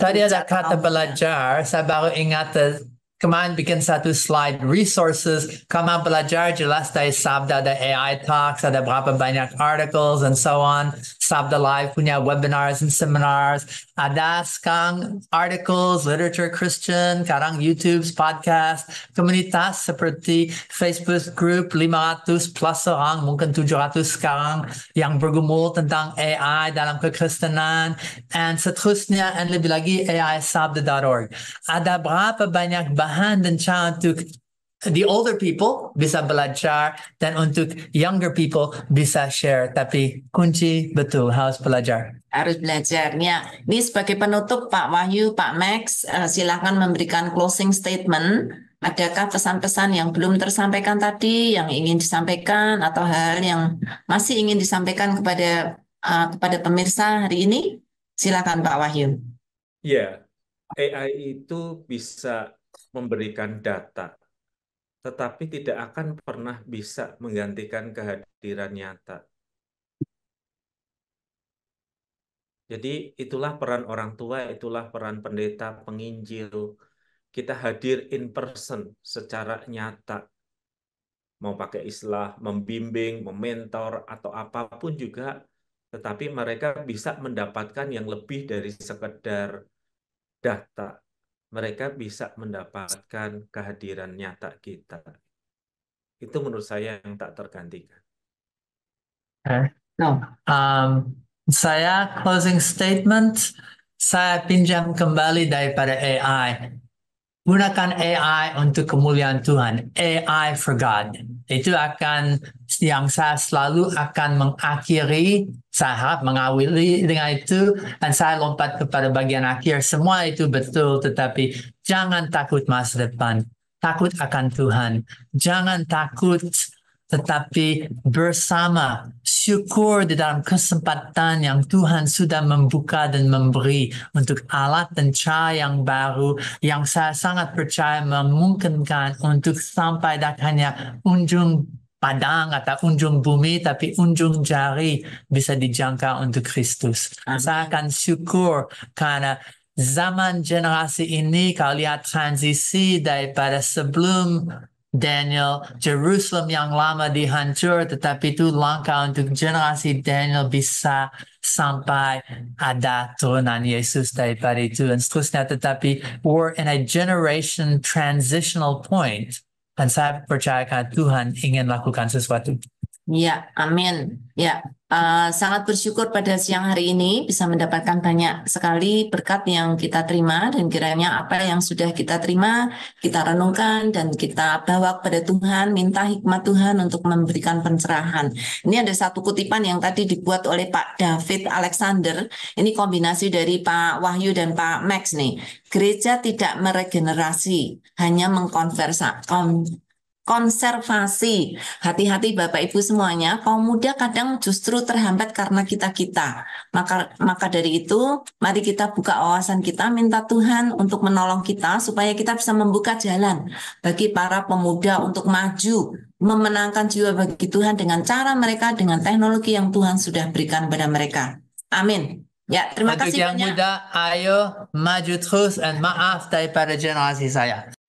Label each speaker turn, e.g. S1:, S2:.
S1: Tadi ada kata belajar, saya baru ingat kemarin bikin satu slide resources, kama belajar jelas dari sabda the AI Talks, ada berapa banyak articles and so on. Sabda Live punya webinars and seminars. Ada sekarang articles, literature Christian, sekarang YouTube, podcast, komunitas seperti Facebook group 500 plus orang, mungkin 700 sekarang yang bergumul tentang AI dalam kekristenan. And seterusnya, dan lebih lagi AISabda.org. Ada berapa banyak bahan dan cara untuk the older people bisa belajar dan untuk younger people bisa share. Tapi kunci betul harus belajar.
S2: Harus belajarnya. Ini sebagai penutup Pak Wahyu, Pak Max, uh, eh, silahkan memberikan closing statement. Adakah pesan-pesan yang belum tersampaikan tadi yang ingin disampaikan atau hal yang masih ingin disampaikan kepada uh, kepada pemirsa hari ini? Silakan Pak Wahyu.
S3: Ya, yeah. AI itu bisa memberikan data tetapi tidak akan pernah bisa menggantikan kehadiran nyata. Jadi itulah peran orang tua, itulah peran pendeta, penginjil. Kita hadir in person secara nyata. Mau pakai istilah membimbing, mementor, atau apapun juga. Tetapi mereka bisa mendapatkan yang lebih dari sekedar data, mereka bisa mendapatkan kehadiran nyata kita. Itu menurut saya yang tak tergantikan.
S1: No. Um, saya closing statement, saya pinjam kembali daripada AI. Gunakan AI untuk kemuliaan Tuhan. AI for God. Itu akan yang saya selalu akan mengakhiri sahab, mengawali dengan itu dan saya lompat kepada bagian akhir. Semua itu betul tetapi jangan takut masa depan. Takut akan Tuhan. Jangan takut tetapi bersama syukur di dalam kesempatan yang Tuhan sudah membuka dan memberi untuk alat dan cahaya yang baru yang saya sangat percaya memungkinkan untuk sampai hanya unjung padang atau unjung bumi, tapi unjung jari bisa dijangka untuk Kristus. Saya akan syukur karena zaman generasi ini kalau lihat transisi daripada sebelum Daniel, Jerusalem yang lama dihancur, tetapi itu langkah untuk generasi Daniel bisa sampai ada turunan Yesus daripada itu dan seterusnya. Tetapi we're in a generation transitional point dan saya percayakan Tuhan ingin lakukan sesuatu
S2: Ya, amin. Ya, uh, sangat bersyukur pada siang hari ini bisa mendapatkan banyak sekali berkat yang kita terima dan kiranya apa yang sudah kita terima kita renungkan dan kita bawa kepada Tuhan, minta hikmat Tuhan untuk memberikan pencerahan. Ini ada satu kutipan yang tadi dibuat oleh Pak David Alexander. Ini kombinasi dari Pak Wahyu dan Pak Max nih. Gereja tidak meregenerasi, hanya mengkonversa, kon konservasi. Hati-hati Bapak Ibu semuanya, kaum muda kadang justru terhambat karena kita-kita. Maka maka dari itu, mari kita buka wawasan kita, minta Tuhan untuk menolong kita supaya kita bisa membuka jalan bagi para pemuda untuk maju, memenangkan jiwa bagi Tuhan dengan cara mereka dengan teknologi yang Tuhan sudah berikan pada mereka. Amin. Ya,
S1: terima Untuk kasih yang banyak. muda, ayo maju terus dan maaf daripada generasi saya.